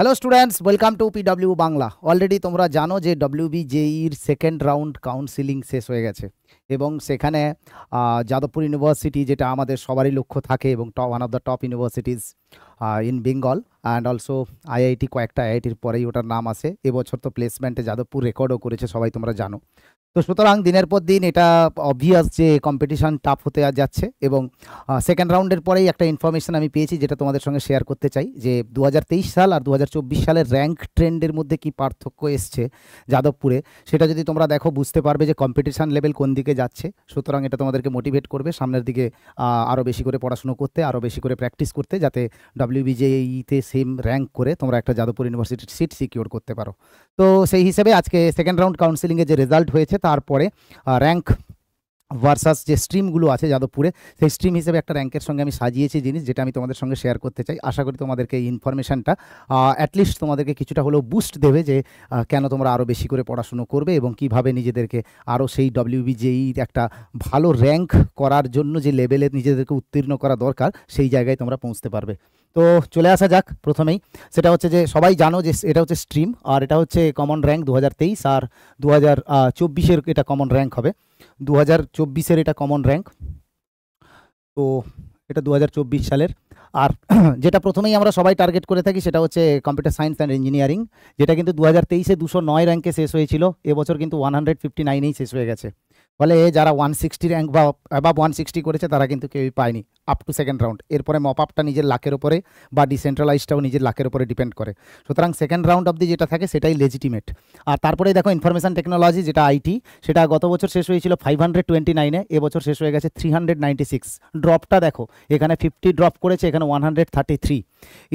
hello students welcome to P W Bangla already तुम्हारा जो W B जेईर सेकेंड राउंड काउंसिलिंग शेष हो गए এবং সেখানে যাদবপুর ইউনিভার্সিটি যেটা আমাদের সবারই লক্ষ্য থাকে এবং top one of the top universities in Bengal and also IIT কয়েকটা আইআইটির পরেই ওটার নাম আছে এবছর তো প্লেসমেন্টে যাদবপুর রেকর্ডও করেছে সবাই তোমরা জানো তো সুতরাং দিনের পর দিন এটা অবভিয়াস যে কম্পিটিশান টাফ হতে যাচ্ছে এবং সেকেন্ড রাউন্ডের পরেই একটা ইনফরমেশান আমি পেয়েছি যেটা তোমাদের সঙ্গে শেয়ার করতে চাই যে দু সাল আর দু সালের র্যাঙ্ক ট্রেন্ডের মধ্যে কি পার্থক্য এসছে যাদবপুরে সেটা যদি তোমরা দেখো বুঝতে পারবে যে কম্পিটিশান লেভেল কোন দিকে যাচ্ছে সুতরাং এটা তোমাদেরকে মোটিভেট করবে সামনের দিকে আরও বেশি করে পড়াশুনো করতে আরও বেশি করে প্র্যাকটিস করতে যাতে ডাব্লিউবিজেইতে সেম র্যাঙ্ক করে তোমরা একটা যাদবপুর ইউনিভার্সিটির সিট সিকিওর করতে পারো তো সেই হিসেবে আজকে সেকেন্ড রাউন্ড কাউন্সিলিংয়ে যে রেজাল্ট হয়েছে তারপরে র্যাঙ্ক ভার্সাস যে স্ট্রিমগুলো আছে যাদবপুরে সেই স্ট্রিম হিসেবে একটা র্যাঙ্কের সঙ্গে আমি সাজিয়েছি জিনিস যেটা আমি তোমাদের সঙ্গে শেয়ার করতে চাই আশা করি তোমাদেরকে এই ইনফরমেশানটা অ্যাটলিস্ট তোমাদেরকে কিছুটা হলেও বুস্ট দেবে যে কেন তোমরা আরও বেশি করে পড়াশুনো করবে এবং কিভাবে নিজেদেরকে আরও সেই ডব্লিউবিজেই একটা ভালো র্যাঙ্ক করার জন্য যে লেভেলে নিজেদেরকে উত্তীর্ণ করা দরকার সেই জায়গায় তোমরা পৌঁছতে পারবে তো চলে আসা যাক প্রথমেই সেটা হচ্ছে যে সবাই জানো যে এটা হচ্ছে স্ট্রিম আর এটা হচ্ছে কমন র্যাঙ্ক দু আর দু হাজার এটা কমন র্যাঙ্ক হবে দু হাজার এটা কমন র্যাঙ্ক তো এটা দু সালের আর যেটা প্রথমেই আমরা সবাই টার্গেট করে থাকি সেটা হচ্ছে কম্পিউটার সায়েন্স অ্যান্ড ইঞ্জিনিয়ারিং যেটা কিন্তু দু হাজার তেইশে দুশো নয় র্যাঙ্কে শেষ হয়েছিল এবছর কিন্তু ওয়ান হান্ড্রেড ফিফটি নাইনেই শেষ হয়ে গেছে ফলে যারা ওয়ান সিক্সটি র্যাঙ্ক বা অ্যাবাব ওয়ান সিক্সটি করেছে তারা কিন্তু কেউই পায়নি আপ টু সেকেন্ড রাউন্ড এরপরে মপ আপটা নিজের লাকের ওপরে বা ডিসেন্ট্রালাইজটাও নিজের লাকের ওপরে ডিপেন্ড করে সুতরাং সেকেন্ড রাউন্ড অব্দি যেটা থাকে সেটাই লেজিটিমেট আর তারপরে দেখো ইনফরমেশান টেকনোলজি যেটা আইটি সেটা গত বছর শেষ হয়েছিল ফাইভ হান্ড্রেড টোয়েন্টি নাইনে এবছর শেষ হয়ে গেছে থ্রি হান্ড্রেড নাইনটি সিক্স ড্রপটা দেখো এখানে ফিফটি ড্রপ করেছে এখানে one hundred thirty three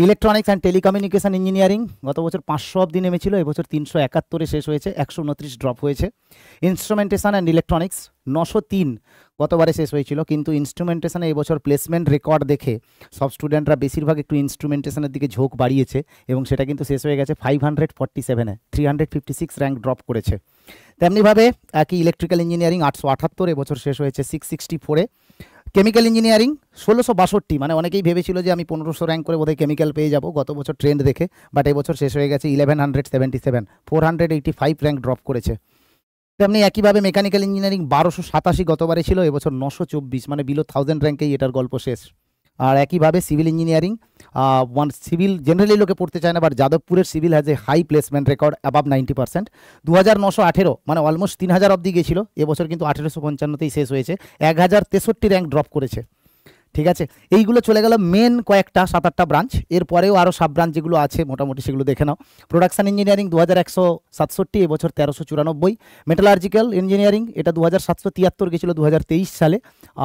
electronics and telecommunication engineering গত বছর পাঁচশো অব্দি নেমেছিল এবছর তিনশো একাত্তরে শেষ হয়েছে একশো উনত্রিশ ড্রপ হয়েছে ইনস্ট্রুমেন্টেশান অ্যান্ড ইলেকট্রনিক্স নশো তিন গতবারে শেষ হয়েছিল কিন্তু ইনস্ট্রুমেন্টেশনে এবছর প্লেসমেন্ট রেকর্ড দেখে সব স্টুডেন্টরা বেশিরভাগ একটু ইনস্ট্রুমেন্টেশনের দিকে ঝোঁক বাড়িয়েছে এবং সেটা কিন্তু শেষ হয়ে গেছে ফাইভ হান্ড্রেড ফর্টি সেভেনে three hundred fifty six rank drop করেছে তেমনিভাবে একই ইলেকট্রিক্যাল ইঞ্জিনিয়ারিং আটশো আঠাত্তর এবছর শেষ হয়েছে সিক্স সিক্সটি ফোরে কেমিক্যাল ইঞ্জিনিয়ারিং ষোলোশো বাষট্টি মানে অনেকেই ভেবেছিল যে আমি পনেরোশো র্যাঙ্ক করে বোধহয় কেমিক্যাল পেয়ে যাব গত বছর ট্রেন্ড দেখে বাট এবছর শেষ হয়ে গেছে eleven hundred seventy seven four hundred eighty five rank drop করেছে তেমনি একইভাবে মেকানিক্যাল ইঞ্জিনিয়ারিং বারোশো সাতাশি গতবারে ছিল এবছর নশো চব্বিশ মানে বিলো থাউজেন্ড র্যাঙ্কেই এটার গল্প শেষ আর একইভাবে civil engineering one civil generally লোকে পড়তে চায় না বাট যাদবপুরের civil has a high placement record above ninety percent দু হাজার নশো আঠেরো মানে অলমোস্ট তিন হাজার অব্দি গেছিলো এবছর কিন্তু আঠেরোশো পঞ্চান্নতেই শেষ হয়েছে এক হাজার তেষট্টি র্যাঙ্ক ড্রপ করেছে ঠিক আছে এইগুলো চলে গেল মেন কয়েকটা সাত আটটা ব্রাঞ্চ এরপরেও আরও সাব ব্রাঞ্চ যেগুলো আছে মোটামুটি সেগুলো দেখে নাও প্রোডাকশান ইঞ্জিনিয়ারিং দু হাজার একশো সাতষট্টি এবছর তেরোশো চুরানব্বই মেটালার্জিক্যাল ইঞ্জিনিয়ারিং এটা দু হাজার সাতশো তিয়াত্তর গেছিলো দু হাজার তেইশ সালে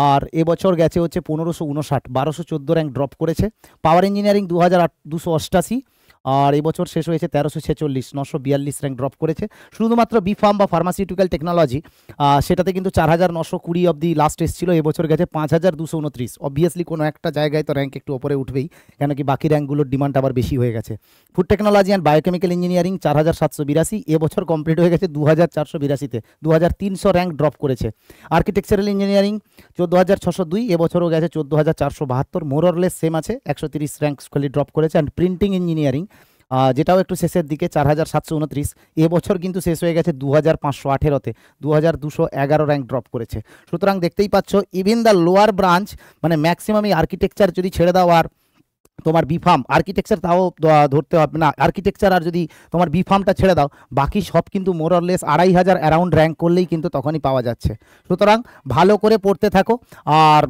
আর এবছর গেছে হচ্ছে পনেরোশো উনষাট বারোশো চোদ্দো র্যাঙ্ক ড্রপ করেছে পাওয়ার ইঞ্জিনিয়ারিং দু হাজার আট দুশো অষ্টাশি আর এবছর শেষ হয়েছে তেরোশো ছেচল্লিশ নশো বিয়াল্লিশ র্যাঙ্ক ড্রপ করেছে শুধুমাত্র বি ফার্ম বা ফার্মাসিউটিক্যাল টেকনোলজি সেটাতে কিন্তু চার হাজার নশো কুড়ি অব্দি লাস্ট এসেছিলো এবছর গেছে পাঁচ হাজার দুশো উনত্রিশ অবভিয়াসলি কোনো একটা জায়গায় তো র্যাঙ্ক একটু ওপরে উঠবেই কেন কি বাকি র্যাঙ্কগুলোর ডিমান্ড আবার বেশি হয়ে গেছে food technology and biochemical engineering চার হাজার সাতশো বিরাশি এবছর কমপ্লিট হয়ে গেছে দু হাজার চারশো বিরাশিতে দু হাজার তিনশো র্যাঙ্ক ড্রপ করেছে আর্কিটেকচারাল ইঞ্জিনিয়ারিং চোদ্দো হাজার ছশো দুই এবছরও গেছে চোদ্দো হাজার চারশো বাহাত্তর মোরলেস সেম আছে একশো তিরিশ র্যাঙ্ক খালি ড্রপ করেছে অ্যান্ড প্রিন্টিং ইঞ্জিনিয়ারিং যেটাও একটু শেষের দিকে চার হাজার সাতশো উনত্রিশ এবছর কিন্তু শেষ হয়ে গেছে দু হাজার পাঁচশো আঠেরোতে দু হাজার দুশো এগারো র্যাঙ্ক ড্রপ করেছে সুতরাং দেখতেই পাচ্ছ ইভিন দ্য লোয়ার ব্রাঞ্চ মানে ম্যাক্সিমাম এই আর্কিটেকচার যদি ছেড়ে দেওয়ার তোমার বিফার্ম আর্কিটেকচার তাও ধরতে হবে না আর্কিটেকচার আর যদি তোমার বিফার্মটা ছেড়ে দাও বাকি সব কিন্তু মোরলেস আড়াই হাজার অ্যারাউন্ড র্যাঙ্ক করলেই কিন্তু তখনই পাওয়া যাচ্ছে সুতরাং ভালো করে পড়তে থাকো আর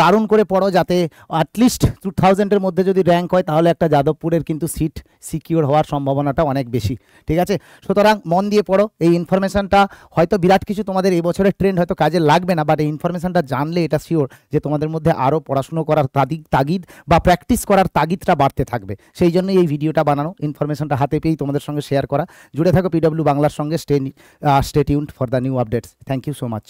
দারুণ করে পড়ো যাতে অ্যাটলিস্ট টু থাউজেন্ডের মধ্যে যদি র্যাঙ্ক হয় তাহলে একটা যাদবপুরের কিন্তু সিট সিকিওর হওয়ার সম্ভাবনাটা অনেক বেশি ঠিক আছে সুতরাং মন দিয়ে পড়ো এই ইনফরমেশানটা হয়তো বিরাট কিছু তোমাদের এই বছরের ট্রেন্ড হয়তো কাজে লাগবে না বাট এই ইনফরমেশানটা জানলে এটা শিওর যে তোমাদের মধ্যে আরও পড়াশুনো করার তাগিদ বা প্র্যাকটিস করার তাগিদটা বাড়তে থাকবে সেই জন্য এই ভিডিওটা বানানো ইনফরমেশনটা হাতে পেয়েই তোমাদের সঙ্গে শেয়ার করা জুড়ে থাকো পিডব্লিউ বাংলার সঙ্গে stay stay for the new updates thank you so much